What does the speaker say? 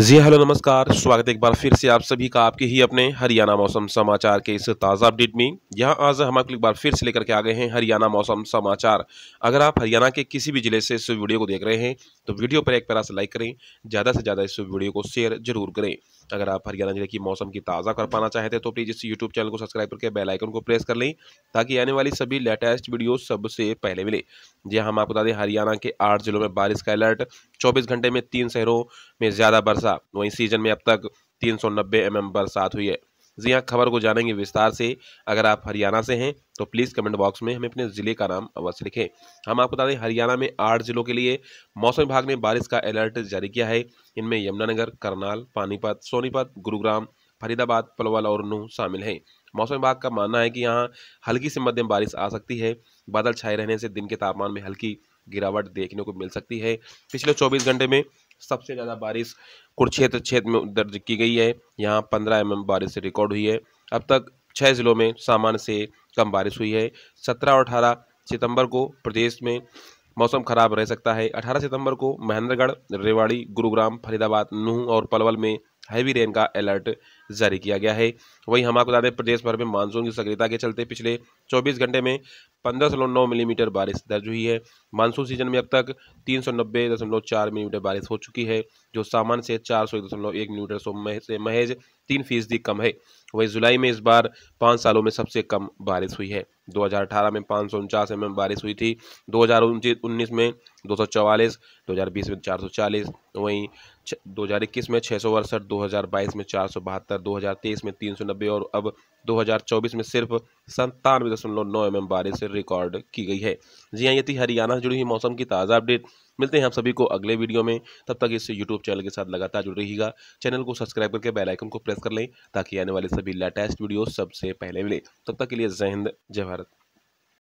जी hello नमस्कार स्वागत है एक बार फिर से आप सभी का आपके ही अपने हरियाणा मौसम समाचार के इस ताज़ा अपडेट में यहां आज हम आपको एक बार फिर से लेकर के आ गए हैं हरियाणा मौसम समाचार अगर आप हरियाणा के किसी भी ज़िले से इस वीडियो को देख रहे हैं तो वीडियो पर एक पैरा से लाइक करें ज़्यादा से ज़्यादा इस वीडियो को शेयर जरूर करें अगर आप हरियाणा जिले की मौसम की ताज़ा कर पाना चाहते हैं तो प्लीज़ इस यूट्यूब चैनल को सब्सक्राइब करके बेल आइकन को प्रेस कर लें ताकि आने वाली सभी लेटेस्ट वीडियो सबसे पहले मिले जी हाँ, हम आपको बता दें हरियाणा के आठ जिलों में बारिश का अलर्ट चौबीस घंटे में तीन शहरों में ज़्यादा बरसा वहीं सीजन में अब तक तीन सौ नब्बे एम mm एम बरसात हुई है जी हाँ खबर को जानेंगे विस्तार से अगर आप हरियाणा से हैं तो प्लीज़ कमेंट बॉक्स में हमें अपने ज़िले का नाम अवश्य लिखें हम आपको बता दें हरियाणा में आठ जिलों के लिए मौसम विभाग ने बारिश का अलर्ट जारी किया है इनमें यमुनानगर करनाल पानीपत सोनीपत गुरुग्राम फरीदाबाद पलवल और नूह शामिल हैं मौसम विभाग का मानना है कि यहाँ हल्की से मध्यम बारिश आ सकती है बादल छाए रहने से दिन के तापमान में हल्की गिरावट देखने को मिल सकती है पिछले 24 घंटे में सबसे ज़्यादा बारिश कुरुक्षेत्र क्षेत्र में दर्ज की गई है यहाँ 15 एम बारिश रिकॉर्ड हुई है अब तक छः ज़िलों में सामान्य से कम बारिश हुई है सत्रह और अठारह सितंबर को प्रदेश में मौसम खराब रह सकता है 18 सितंबर को महेंद्रगढ़ रेवाड़ी गुरुग्राम फरीदाबाद नूह और पलवल में हैवी रेन का अलर्ट जारी किया गया है वहीं हम आपको बता दें प्रदेश भर में मानसून की सक्रियता के चलते पिछले 24 घंटे में पंद्रह दशमलव नौ मिलीमीटर बारिश दर्ज हुई है मानसून सीजन में अब तक तीन सौ नब्बे दशमलव चार मिलीमीटर बारिश हो चुकी है जो सामान्य से चार सौ दशमलव एक मिलीमीटर से महज तीन फीसदी कम है वहीं जुलाई में इस बार पाँच सालों में सबसे कम बारिश हुई है 2018 में पाँच सौ उनचास एम एम बारिश हुई थी दो हज़ार उन्नीस में दो सौ चवालीस दो हज़ार बीस में चार सौ चालीस वहीं दो हज़ार इक्कीस में छः सौ अड़सठ दो हज़ार बाईस में चार सौ बहत्तर 2023 में तीन और अब 2024 में सिर्फ संतानवे दशमलव नौ एम mm बारिश रिकॉर्ड की गई है जी हाँ ये थी हरियाणा से जुड़ी हुई मौसम की ताज़ा अपडेट मिलते हैं हम सभी को अगले वीडियो में तब तक इस यूट्यूब चैनल के साथ लगातार जुड़ रहेगा चैनल को सब्सक्राइब करके बेल आइकन को प्रेस कर लें ताकि आने वाले सभी लेटेस्ट वीडियो सबसे पहले मिले तब तक के लिए जय हिंद जय भारत